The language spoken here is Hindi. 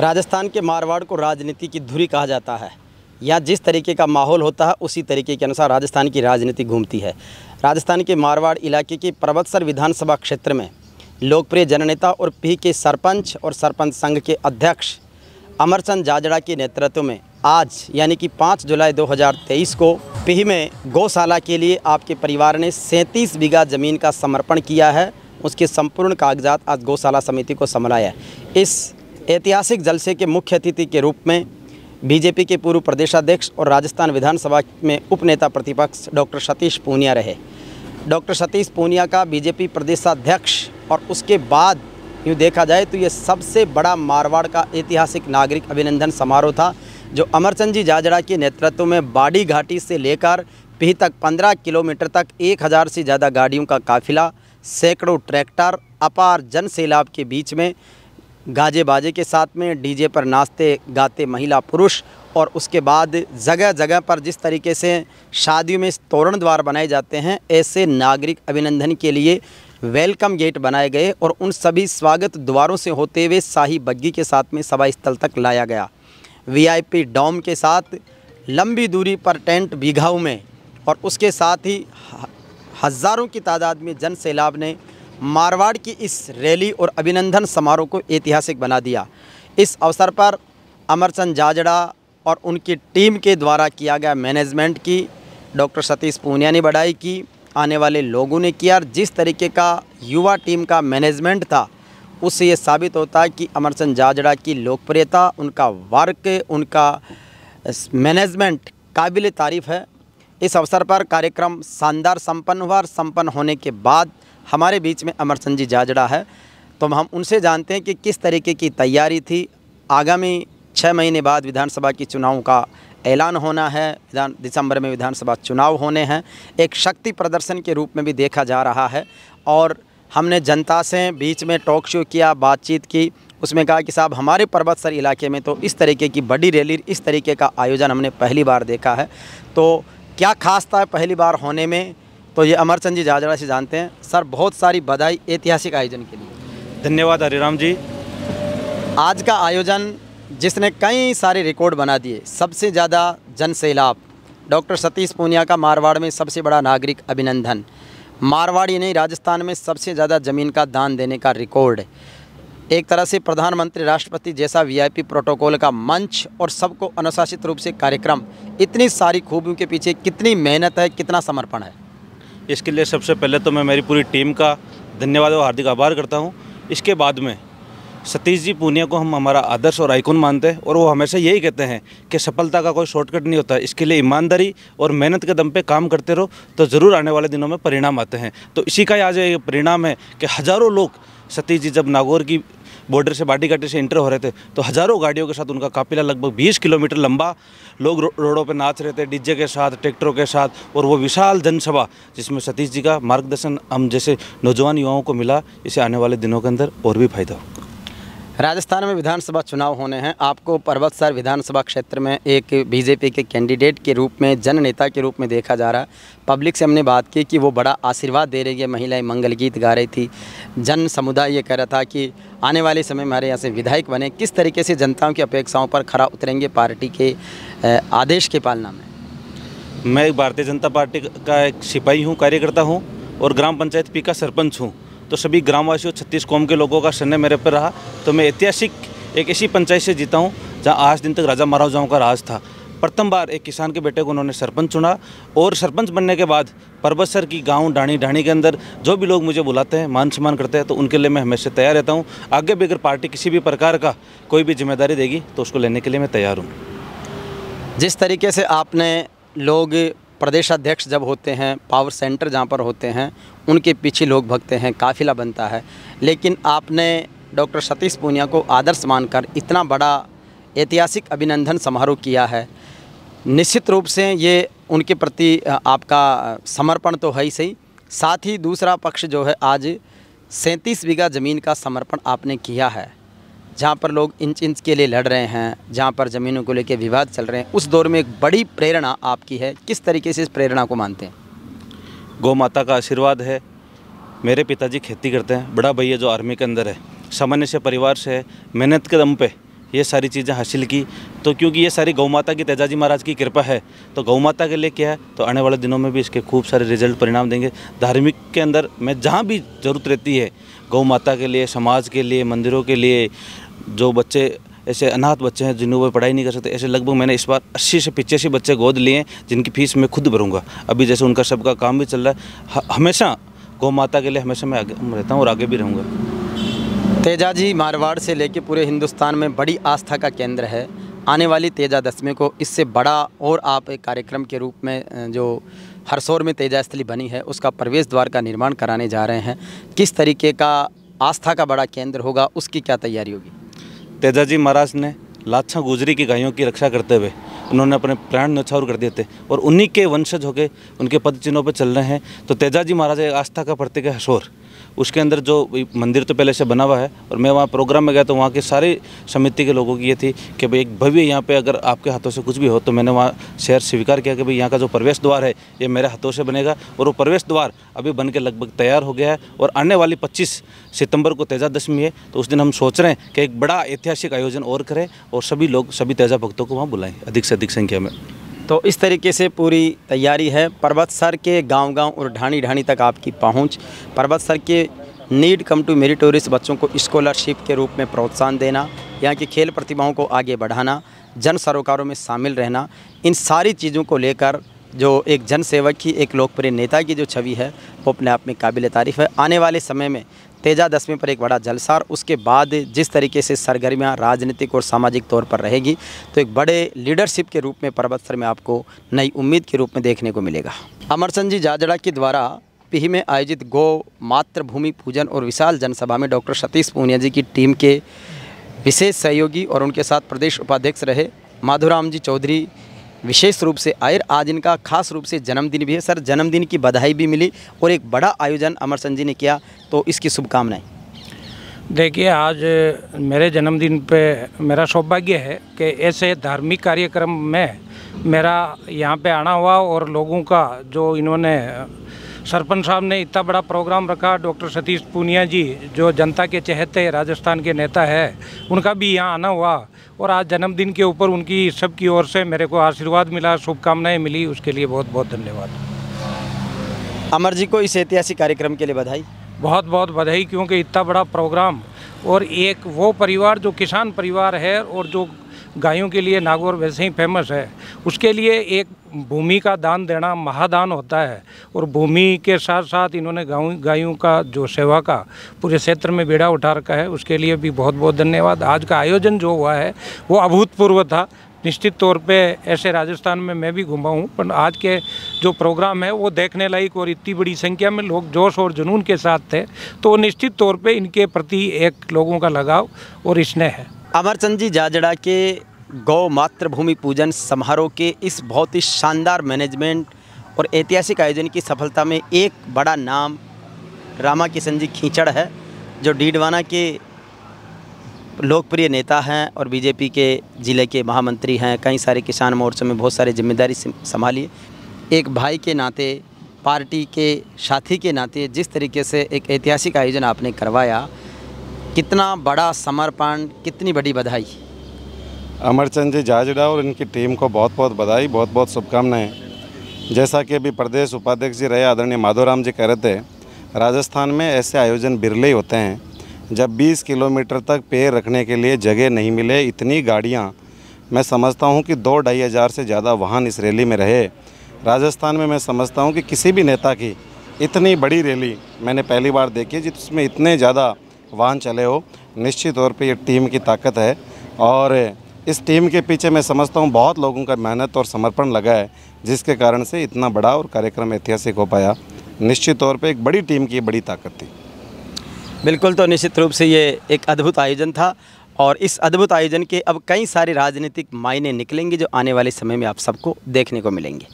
राजस्थान के मारवाड़ को राजनीति की धुरी कहा जाता है यहाँ जिस तरीके का माहौल होता है उसी तरीके के अनुसार राजस्थान की राजनीति घूमती है राजस्थान के मारवाड़ इलाके के पर्वतसर विधानसभा क्षेत्र में लोकप्रिय जननेता और पी के सरपंच और सरपंच संघ के अध्यक्ष अमरचंद जाजड़ा के नेतृत्व में आज यानी कि 5 जुलाई 2023 को पीह में गौशाला के लिए आपके परिवार ने सैंतीस बीघा ज़मीन का समर्पण किया है उसके संपूर्ण कागजात आज गौशाला समिति को संभलाया है इस ऐतिहासिक जलसे के मुख्य अतिथि के रूप में बीजेपी के पूर्व प्रदेशाध्यक्ष और राजस्थान विधानसभा में उपनेता प्रतिपक्ष डॉक्टर सतीश पूनिया रहे डॉक्टर सतीश पूनिया का बीजेपी प्रदेशाध्यक्ष और उसके बाद यूँ देखा जाए तो ये सबसे बड़ा मारवाड़ का ऐतिहासिक नागरिक अभिनंदन समारोह था जो अमरचंद जी जाजड़ा के नेतृत्व में बाड़ी घाटी से लेकर पी तक पंद्रह किलोमीटर तक हज़ार से ज़्यादा गाड़ियों का काफिला सैकड़ों ट्रैक्टर अपार जन सैलाब के बीच में गाजे बाजे के साथ में डीजे पर नाचते गाते महिला पुरुष और उसके बाद जगह जगह पर जिस तरीके से शादियों में तोरण द्वार बनाए जाते हैं ऐसे नागरिक अभिनंदन के लिए वेलकम गेट बनाए गए और उन सभी स्वागत द्वारों से होते हुए शाही बग्घी के साथ में सभा स्थल तक लाया गया वीआईपी डॉम के साथ लंबी दूरी पर टेंट बीघाऊ में और उसके साथ ही हज़ारों की तादाद में जन सैलाब ने मारवाड़ की इस रैली और अभिनंदन समारोह को ऐतिहासिक बना दिया इस अवसर पर अमरचंद जाजड़ा और उनकी टीम के द्वारा किया गया मैनेजमेंट की डॉक्टर सतीश पूनिया ने बढ़ाई की आने वाले लोगों ने किया और जिस तरीके का युवा टीम का मैनेजमेंट था उससे ये साबित होता है कि अमरचंद जाजड़ा की लोकप्रियता उनका वर्क उनका मैनेजमेंट काबिल तारीफ़ है इस अवसर पर कार्यक्रम शानदार संपन्न हुआ और संपन्न होने के बाद हमारे बीच में अमर सिंह जी जाजड़ा है तो हम उनसे जानते हैं कि किस तरीके की तैयारी थी आगामी छः महीने बाद विधानसभा की चुनाव का ऐलान होना है विधान दिसंबर में विधानसभा चुनाव होने हैं एक शक्ति प्रदर्शन के रूप में भी देखा जा रहा है और हमने जनता से बीच में टॉक शो किया बातचीत की उसमें कहा कि साहब हमारे पर्वतसर इलाके में तो इस तरीके की बड़ी रैली इस तरीके का आयोजन हमने पहली बार देखा है तो क्या खास था पहली बार होने में तो ये अमरचंद जी जाजड़ा से जानते हैं सर बहुत सारी बधाई ऐतिहासिक आयोजन के लिए धन्यवाद हरिराम जी आज का आयोजन जिसने कई सारे रिकॉर्ड बना दिए सबसे ज़्यादा जन सैलाब डॉक्टर सतीश पूनिया का मारवाड़ में सबसे बड़ा नागरिक अभिनंदन मारवाड़ यानी राजस्थान में सबसे ज़्यादा ज़मीन का दान देने का रिकॉर्ड एक तरह से प्रधानमंत्री राष्ट्रपति जैसा वीआईपी प्रोटोकॉल का मंच और सबको अनुशासित रूप से कार्यक्रम इतनी सारी खूबियों के पीछे कितनी मेहनत है कितना समर्पण है इसके लिए सबसे पहले तो मैं मेरी पूरी टीम का धन्यवाद और हार्दिक आभार करता हूँ इसके बाद में सतीश जी पूनिया को हम हमारा आदर्श और आइकन मानते हैं और वो हमेशा यही कहते हैं कि सफलता का कोई शॉर्टकट नहीं होता इसके लिए ईमानदारी और मेहनत के दम पे काम करते रहो तो ज़रूर आने वाले दिनों में परिणाम आते हैं तो इसी का आज ये परिणाम है कि हज़ारों लोग सतीश जी जब नागौर की बॉर्डर से बाटीघाटी से इंटर हो रहे थे तो हज़ारों गाड़ियों के साथ उनका काफिला लगभग बीस किलोमीटर लंबा लोग रोडों पर नाच रहे थे डीजे के साथ ट्रैक्टरों के साथ और वो विशाल जनसभा जिसमें सतीश जी का मार्गदर्शन हम जैसे नौजवान युवाओं को मिला इसे आने वाले दिनों के अंदर और भी फायदा होगा राजस्थान में विधानसभा चुनाव होने हैं आपको पर्वतसर विधानसभा क्षेत्र में एक बीजेपी के कैंडिडेट के रूप में जन नेता के रूप में देखा जा रहा है पब्लिक से हमने बात की कि वो बड़ा आशीर्वाद दे रही है महिलाएं मंगल गीत गा रही थी जन समुदाय ये कह रहा था कि आने वाले समय में हमारे यहाँ से विधायक बने किस तरीके से जनताओं की अपेक्षाओं पर खरा उतरेंगे पार्टी के आदेश के पालना में मैं भारतीय जनता पार्टी का एक सिपाही हूँ कार्यकर्ता हूँ और ग्राम पंचायत पी का सरपंच हूँ तो सभी ग्रामवासियों छत्तीस कौम के लोगों का सन्ने मेरे पर रहा तो मैं ऐतिहासिक एक ऐसी पंचायत से जीता हूँ जहाँ आज दिन तक राजा महाराजाओं का राज था प्रथम बार एक किसान के बेटे को उन्होंने सरपंच चुना और सरपंच बनने के बाद परबसर की गांव डाणी ढाणी के अंदर जो भी लोग मुझे बुलाते हैं मान सम्मान करते हैं तो उनके लिए मैं हमेशा तैयार रहता हूँ आगे भी अगर पार्टी किसी भी प्रकार का कोई भी जिम्मेदारी देगी तो उसको लेने के लिए मैं तैयार हूँ जिस तरीके से आपने लोग प्रदेश अध्यक्ष जब होते हैं पावर सेंटर जहाँ पर होते हैं उनके पीछे लोग भगते हैं काफिला बनता है लेकिन आपने डॉक्टर सतीश पूनिया को आदर्श मानकर इतना बड़ा ऐतिहासिक अभिनंदन समारोह किया है निश्चित रूप से ये उनके प्रति आपका समर्पण तो है ही सही साथ ही दूसरा पक्ष जो है आज सैंतीस बीघा ज़मीन का समर्पण आपने किया है जहाँ पर लोग इंच इंच के लिए लड़ रहे हैं जहाँ पर ज़मीनों को लेकर विवाद चल रहे हैं उस दौर में एक बड़ी प्रेरणा आपकी है किस तरीके से इस प्रेरणा को मानते हैं गौ माता का आशीर्वाद है मेरे पिताजी खेती करते हैं बड़ा भैया जो आर्मी के अंदर है सामान्य से परिवार से मेहनत के दम पे ये सारी चीज़ें हासिल की तो क्योंकि ये सारी गौ माता की तेजाजी महाराज की कृपा है तो गौ माता के लिए क्या है तो आने वाले दिनों में भी इसके खूब सारे रिजल्ट परिणाम देंगे धार्मिक के अंदर मैं जहाँ भी ज़रूरत रहती है गौ माता के लिए समाज के लिए मंदिरों के लिए जो बच्चे ऐसे अनाथ बच्चे हैं जिन्हें वो पढ़ाई नहीं कर सकते ऐसे लगभग मैंने इस बार अस्सी से पिचासी बच्चे गोद लिए हैं जिनकी फीस मैं खुद भरूंगा अभी जैसे उनका सबका काम भी चल रहा है हमेशा गौ माता के लिए हमेशा मैं आगे रहता हूँ और आगे भी रहूँगा तेजा जी मारवाड़ से लेकर पूरे हिंदुस्तान में बड़ी आस्था का केंद्र है आने वाली तेजा दशमी को इससे बड़ा और आप एक कार्यक्रम के रूप में जो हरसौर में तेजा स्थली बनी है उसका प्रवेश द्वार का निर्माण कराने जा रहे हैं किस तरीके का आस्था का बड़ा केंद्र होगा उसकी क्या तैयारी होगी तेजा जी महाराज ने लाछा गुजरी की गायों की रक्षा करते हुए उन्होंने अपने प्राण नछावर कर दिए थे और उन्हीं के वंशज होकर उनके पद चिन्हों पर चल रहे हैं तो तेजा जी महाराज आस्था का प्रतीक है हरसौर उसके अंदर जो मंदिर तो पहले से बना हुआ है और मैं वहाँ प्रोग्राम में गया तो वहाँ के सारे समिति के लोगों की ये थी कि भाई एक भव्य यहाँ पे अगर आपके हाथों से कुछ भी हो तो मैंने वहाँ शहर स्वीकार किया कि भाई यहाँ का जो प्रवेश द्वार है ये मेरे हाथों से बनेगा और वो प्रवेश द्वार अभी बन के लगभग तैयार हो गया है और आने वाली पच्चीस सितम्बर को तेजा है तो उस दिन हम सोच रहे हैं कि एक बड़ा ऐतिहासिक आयोजन और करें और सभी लोग सभी तेजा भक्तों को वहाँ बुलाएँ अधिक से अधिक संख्या में तो इस तरीके से पूरी तैयारी है पर्वत सर के गांव गांव और ढाणी ढाणी तक आपकी पहुंच पर्वत सर के नीड कम टू मेरिटोरियस बच्चों को स्कॉलरशिप के रूप में प्रोत्साहन देना यहाँ की खेल प्रतिभाओं को आगे बढ़ाना जन सरोकारों में शामिल रहना इन सारी चीज़ों को लेकर जो एक जनसेवक की एक लोकप्रिय नेता की जो छवि है वो अपने आप में काबिल तारीफ़ है आने वाले समय में तेजा दशमी पर एक बड़ा जलसा और उसके बाद जिस तरीके से सरगर्मियाँ राजनीतिक और सामाजिक तौर पर रहेगी तो एक बड़े लीडरशिप के रूप में पर्वतसर में आपको नई उम्मीद के रूप में देखने को मिलेगा अमरसन जी जाजड़ा के द्वारा पीही में आयोजित गौ मातृभूमि पूजन और विशाल जनसभा में डॉक्टर सतीश पूनिया जी की टीम के विशेष सहयोगी और उनके साथ प्रदेश उपाध्यक्ष रहे माधुराम जी चौधरी विशेष रूप से आयर आज इनका खास रूप से जन्मदिन भी है सर जन्मदिन की बधाई भी मिली और एक बड़ा आयोजन अमरसन जी ने किया तो इसकी शुभकामनाएँ देखिए आज मेरे जन्मदिन पे मेरा सौभाग्य है कि ऐसे धार्मिक कार्यक्रम में मेरा यहाँ पे आना हुआ और लोगों का जो इन्होंने सरपंच साहब ने इतना बड़ा प्रोग्राम रखा डॉक्टर सतीश पूनिया जी जो जनता के चहेते राजस्थान के नेता है उनका भी यहाँ आना हुआ और आज जन्मदिन के ऊपर उनकी सब की ओर से मेरे को आशीर्वाद मिला शुभकामनाएँ मिली उसके लिए बहुत बहुत धन्यवाद अमर जी को इस ऐतिहासिक कार्यक्रम के लिए बधाई बहुत बहुत बधाई क्योंकि इतना बड़ा प्रोग्राम और एक वो परिवार जो किसान परिवार है और जो गायों के लिए नागौर वैसे ही फेमस है उसके लिए एक भूमि का दान देना महादान होता है और भूमि के साथ साथ इन्होंने गाँव गायों का जो सेवा का पूरे क्षेत्र में बेड़ा उठा रखा है उसके लिए भी बहुत बहुत धन्यवाद आज का आयोजन जो हुआ है वो अभूतपूर्व था निश्चित तौर पे ऐसे राजस्थान में मैं भी घुमा हूँ पर आज के जो प्रोग्राम है वो देखने लायक और इतनी बड़ी संख्या में लोग जोश और जुनून के साथ थे तो निश्चित तौर पे इनके प्रति एक लोगों का लगाव और स्नेह है अमरचंद जी जाजड़ा के गौ मातृभूमि पूजन समारोह के इस बहुत ही शानदार मैनेजमेंट और ऐतिहासिक आयोजन की सफलता में एक बड़ा नाम रामा किशन जी खींचड़ है जो डीडवाना के लोकप्रिय नेता हैं और बीजेपी के ज़िले के महामंत्री हैं कई सारे किसान मोर्चों में बहुत सारे जिम्मेदारी संभाली एक भाई के नाते पार्टी के साथी के नाते जिस तरीके से एक ऐतिहासिक आयोजन आपने करवाया कितना बड़ा समर्पण कितनी बड़ी बधाई अमरचंद जी जाजड़ा और इनकी टीम को बहुत बहुत बधाई बहुत बहुत शुभकामनाएं जैसा कि अभी प्रदेश उपाध्यक्ष जी रहे आदरणीय माधोराम जी कह रहे थे राजस्थान में ऐसे आयोजन बिरले होते हैं जब 20 किलोमीटर तक पेड़ रखने के लिए जगह नहीं मिले इतनी गाड़ियाँ मैं समझता हूँ कि दो ढाई हज़ार से ज़्यादा वाहन इस रैली में रहे राजस्थान में मैं समझता हूँ कि किसी भी नेता की इतनी बड़ी रैली मैंने पहली बार देखी जिसमें इतने ज़्यादा वाहन चले हो निश्चित तौर पे ये टीम की ताकत है और इस टीम के पीछे मैं समझता हूँ बहुत लोगों का मेहनत और समर्पण लगा है जिसके कारण से इतना बड़ा और कार्यक्रम ऐतिहासिक हो पाया निश्चित तौर पर एक बड़ी टीम की बड़ी ताकत थी बिल्कुल तो निश्चित रूप से ये एक अद्भुत आयोजन था और इस अद्भुत आयोजन के अब कई सारे राजनीतिक मायने निकलेंगे जो आने वाले समय में आप सबको देखने को मिलेंगे